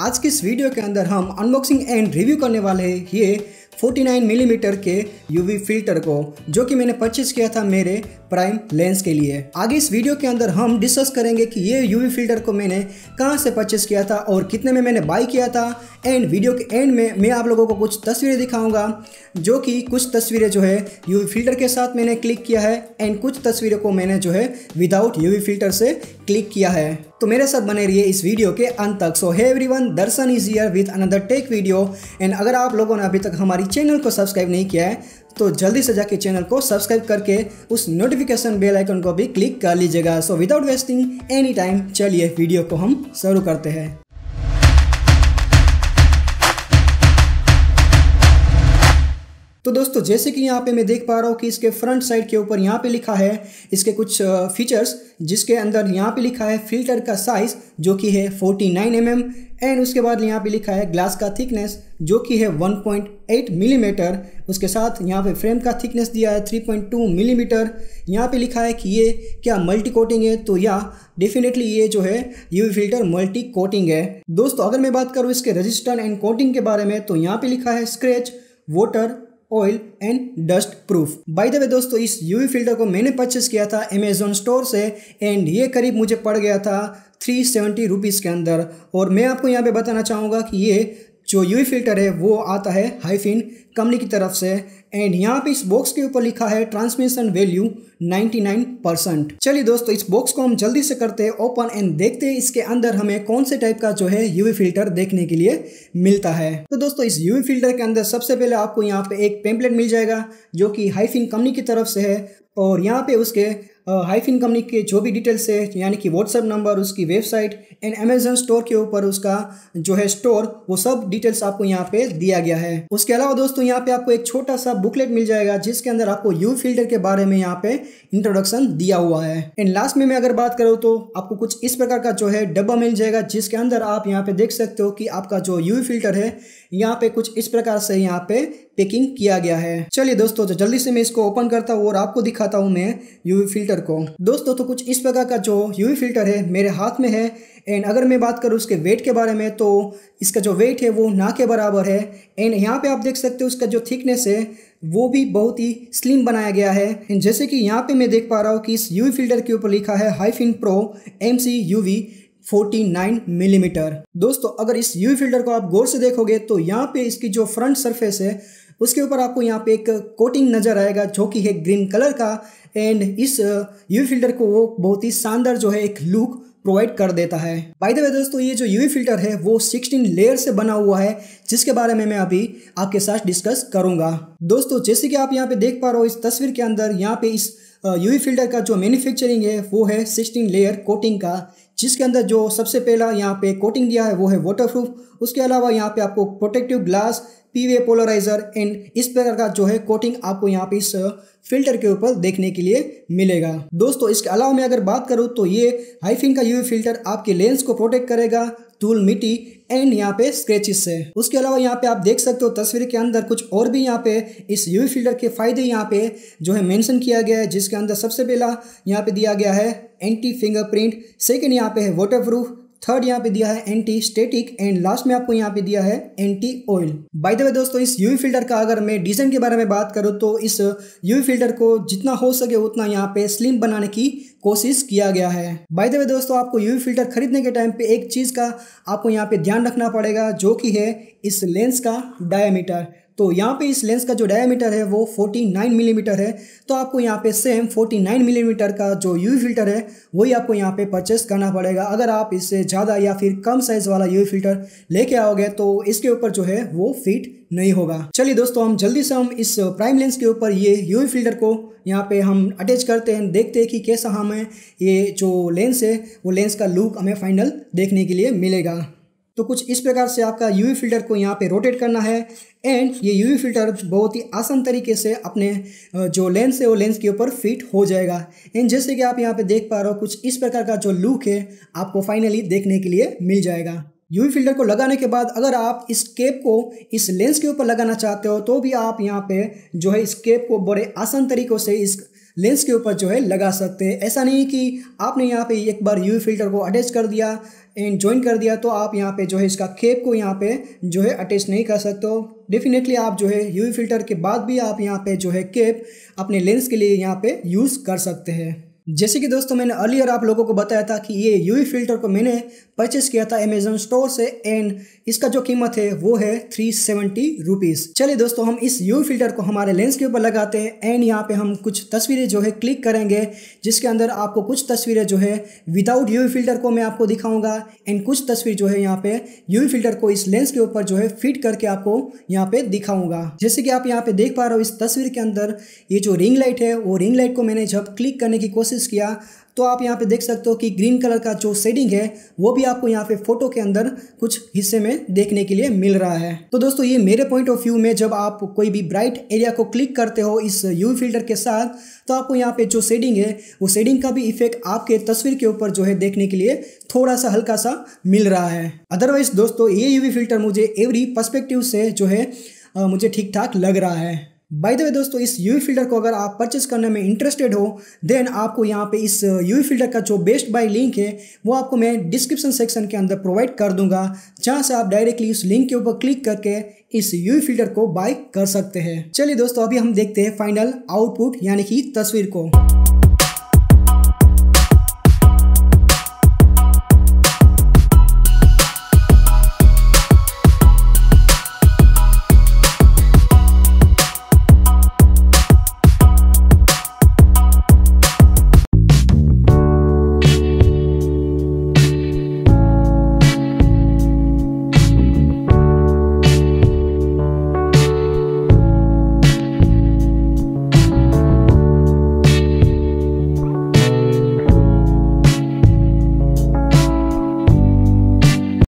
आज के इस वीडियो के अंदर हम अनबॉक्सिंग एंड रिव्यू करने वाले हैं ये 49 मिलीमीटर mm के यूवी फिल्टर को जो कि मैंने परचेज किया था मेरे प्राइम लेंस के लिए आगे इस वीडियो के अंदर हम डिस्कस करेंगे कि ये यूवी फिल्टर को मैंने कहाँ से परचेस किया था और कितने में मैंने बाई किया था एंड वीडियो के एंड में मैं आप लोगों को कुछ तस्वीरें दिखाऊंगा जो कि कुछ तस्वीरें जो है यूवी फिल्टर के साथ मैंने क्लिक किया है एंड कुछ तस्वीरों को मैंने जो है विदाउट यूवी फिल्टर से क्लिक किया है तो मेरे साथ बने रहिए इस वीडियो के अंत तक so hi everyone Darshan is here with another tech video and अगर आप लोगों ने अभी तक हमारी चैनल को सब्सक्राइब नहीं किया है तो जल्दी से जाके चैनल को सब्सक्राइब करके उस नोटिफिकेशन बेल आइकन को भी क्लिक कर लीजिएगा so without wasting any time चलिए वीडियो को हम शुरू करते हैं तो दोस्तों जैसे कि यहाँ पे मैं देख पा रहा हूँ कि इसके फ्रंट साइड के ऊपर यहाँ पे लिखा है इसके कुछ फीचर्स जिसके अंदर यहाँ पे लिखा है फिल्टर का साइज़ जो कि है 49 नाइन mm एंड उसके बाद यहाँ पे लिखा है ग्लास का थिकनेस जो कि है 1.8 मिलीमीटर mm, उसके साथ यहाँ पे फ्रेम का थिकनेस दिया है 3.2 मिलीमीटर mm, यहाँ पे लिखा है कि ये क्या मल्टी कोटिंग है तो या डेफिनेटली ये जो है यूवी फिल्टर मल्टी कोटिंग है दोस्तों अगर मैं बात करूँ इसके रजिस्टर एंड कोटिंग के बारे में तो यहाँ पे लिखा है scratch water oil and dust proof by the way दोस्तों इस यूवी फिल्टर को मैंने परचेस किया था अमेजोन स्टोर से एंड ये करीब मुझे पड़ गया था थ्री सेवेंटी रुपीज़ के अंदर और मैं आपको यहाँ पे बताना चाहूँगा कि ये जो यू फिल्टर है वो आता है हाइफिन कंपनी की तरफ से एंड यहाँ पे इस बॉक्स के ऊपर लिखा है ट्रांसमिशन वैल्यू 99 चलिए दोस्तों इस बॉक्स को हम जल्दी से करते हैं ओपन एंड देखते हैं इसके अंदर हमें कौन से टाइप का जो है यूवी फिल्टर देखने के लिए मिलता है तो दोस्तों इस यूवी फिल्टर के अंदर सबसे पहले आपको यहाँ पे एक पेम्पलेट मिल जाएगा जो कि हाइफिन कंपनी की तरफ से है और यहाँ पे उसके हाइफिन कंपनी के जो भी डिटेल्स है यानी कि व्हाट्सअप नंबर उसकी वेबसाइट एंड अमेजन स्टोर के ऊपर उसका जो है स्टोर वो सब डिटेल्स आपको यहाँ पे दिया गया है उसके अलावा दोस्तों यहाँ पे आपको एक छोटा सा बुकलेट मिल जाएगा जिसके अंदर आपको यू फिल्टर के बारे में यहाँ पे इंट्रोडक्शन दिया हुआ है एंड लास्ट में मैं अगर बात करूँ तो आपको कुछ इस प्रकार का जो है डब्बा मिल जाएगा जिसके अंदर आप यहाँ पे देख सकते हो कि आपका जो यू फिल्टर है यहाँ पे कुछ इस प्रकार से यहाँ पे पैकिंग किया गया है चलिए दोस्तों तो जल्दी से मैं इसको ओपन करता हूँ और आपको दिखाता हूँ मैं यूवी फिल्टर को दोस्तों तो कुछ इस प्रकार का जो यूवी फिल्टर है मेरे हाथ में है एंड अगर मैं बात करूँ उसके वेट के बारे में तो इसका जो वेट है वो ना के बराबर है एंड यहाँ पे आप देख सकते हो उसका जो थिकनेस है वो भी बहुत ही स्लिम बनाया गया है एंड जैसे कि यहाँ पे मैं देख पा रहा हूँ कि इस यू फिल्टर के ऊपर लिखा है Hifin pro M C forty 49 millimetre mm. दोस्तों अगर इस यू फिल्टर को आप गौर से देखोगे तो यहाँ पे इसकी जो फ्रंट सरफेस है उसके ऊपर आपको यहाँ पे एक कोटिंग नज़र आएगा जो कि है ग्रीन कलर का एंड इस यू फिल्टर को वो बहुत ही शानदार जो है एक लुक प्रोवाइड कर देता है बाय द वे दोस्तों ये जो यू फिल्टर है वो 16 लेयर से बना हुआ है जिसके बारे में मैं अभी आपके साथ डिस्कस करूंगा दोस्तों जैसे कि आप यहाँ पे देख पा रहे हो इस तस्वीर के अंदर यहाँ पे इस यू फिल्टर का जो मैन्युफैक्चरिंग है वो है 16 लेयर कोटिंग का जिसके अंदर जो सबसे पहला यहाँ पे कोटिंग दिया है वो है वाटरप्रूफ उसके अलावा यहाँ पे आपको प्रोटेक्टिव ग्लास पी वे पोलराइजर एंड इस प्रकार का जो है कोटिंग आपको यहाँ पे इस फिल्टर uh, के ऊपर देखने के लिए मिलेगा दोस्तों इसके अलावा मैं अगर बात करूँ तो ये हाइफिन का यूवी फिल्टर आपके लेंस को प्रोटेक्ट करेगा धूल मिट्टी एंड यहाँ पे स्क्रेचेस है उसके अलावा यहाँ पे आप देख सकते हो तस्वीर के अंदर कुछ और भी यहाँ पे इस यूवी फिल्टर के फायदे यहाँ पे जो है मेंशन किया गया है जिसके अंदर सबसे पहला यहाँ पे दिया गया है एंटी फिंगरप्रिंट सेकेंड यहाँ पे है वाटर प्रूफ थर्ड यहाँ पे दिया है एंटी स्टेटिक एंड लास्ट में आपको यहाँ पे दिया है anti oil by the way दोस्तों इस यूवी फिल्टर का अगर मैं डिजाइन के बारे में बात करूँ तो इस यूवी फिल्टर को जितना हो सके उतना यहाँ पे स्लिम बनाने की कोशिश किया गया है बाय द वे दोस्तों आपको यूवी फिल्टर खरीदने के टाइम पे एक चीज़ का आपको यहाँ पे ध्यान रखना पड़ेगा जो कि है इस लेंस का डायमीटर तो यहाँ पे इस लेंस का जो डायमीटर है वो 49 मिलीमीटर mm है तो आपको यहाँ पे सेम 49 मिलीमीटर mm का जो यू फिल्टर है वही आपको यहाँ पे परचेस करना पड़ेगा अगर आप इससे ज़्यादा या फिर कम साइज़ वाला यू फिल्टर लेके आओगे तो इसके ऊपर जो है वो फिट नहीं होगा चलिए दोस्तों हम जल्दी से हम इस प्राइम लेंस के ऊपर ये यू फिल्टर को यहाँ पे हम अटैच करते हैं देखते हैं कि कैसा हमें ये जो लेंस है वो लेंस का लुक हमें फाइनल देखने के लिए मिलेगा तो कुछ इस प्रकार से आपका यूवी फिल्टर को यहाँ पे रोटेट करना है एंड ये यूवी फिल्टर बहुत ही आसान तरीके से अपने जो लेंस है वो लेंस के ऊपर फिट हो जाएगा एंड जैसे कि आप यहाँ पे देख पा रहे हो कुछ इस प्रकार का जो लुक है आपको फाइनली देखने के लिए मिल जाएगा यूवी फिल्टर को लगाने के बाद अगर आप इस केप को इस लेंस के ऊपर लगाना चाहते हो तो भी आप यहाँ पर जो है इस केप को बड़े आसान तरीक़ों से इस लेंस के ऊपर जो है लगा सकते हैं ऐसा नहीं कि आपने यहाँ पे एक बार यू फिल्टर को अटैच कर दिया एंड ज्वाइन कर दिया तो आप यहाँ पे जो है इसका केप को यहाँ पे जो है अटैच नहीं कर सकते हो डेफिनेटली आप जो है यूवी फिल्टर के बाद भी आप यहाँ पे जो है केप अपने लेंस के लिए यहाँ पे यूज़ कर सकते हैं जैसे कि दोस्तों मैंने अर्लियर आप लोगों को बताया था कि ये यूवी फिल्टर को मैंने परचेस किया था अमेजोन स्टोर से एंड इसका जो कीमत है वो है थ्री सेवेंटी रुपीज़ चलिए दोस्तों हम इस यूवी फिल्टर को हमारे लेंस के ऊपर लगाते हैं एंड यहाँ पे हम कुछ तस्वीरें जो है क्लिक करेंगे जिसके अंदर आपको कुछ तस्वीरें जो है विदाउट यू फिल्टर को मैं आपको दिखाऊंगा एंड कुछ तस्वीर जो है यहाँ पे यू फिल्टर को इस लेंस के ऊपर जो है फिट करके आपको यहाँ पे दिखाऊंगा जैसे कि आप यहाँ पे देख पा रहे हो इस तस्वीर के अंदर ये जो रिंग लाइट है वो रिंग लाइट को मैंने जब क्लिक करने की कोशिश एनालिसिस किया तो आप यहाँ पे देख सकते हो कि ग्रीन कलर का जो शेडिंग है वो भी आपको यहाँ पे फोटो के अंदर कुछ हिस्से में देखने के लिए मिल रहा है तो दोस्तों ये मेरे पॉइंट ऑफ व्यू में जब आप कोई भी ब्राइट एरिया को क्लिक करते हो इस यू फिल्टर के साथ तो आपको यहाँ पे जो शेडिंग है वो शेडिंग का भी इफेक्ट आपके तस्वीर के ऊपर जो है देखने के लिए थोड़ा सा हल्का सा मिल रहा है अदरवाइज दोस्तों ये यूवी फिल्टर मुझे एवरी परस्पेक्टिव से जो है मुझे ठीक ठाक लग रहा है बाय द वे दोस्तों इस यू फिल्टर को अगर आप परचेज करने में इंटरेस्टेड हो देन आपको यहाँ पे इस यू uh, फिल्टर का जो बेस्ट बाय लिंक है वो आपको मैं डिस्क्रिप्शन सेक्शन के अंदर प्रोवाइड कर दूंगा जहाँ से आप डायरेक्टली उस लिंक के ऊपर क्लिक करके इस यू फिल्टर को बाय कर सकते हैं चलिए दोस्तों अभी हम देखते हैं फाइनल आउटपुट यानी कि तस्वीर को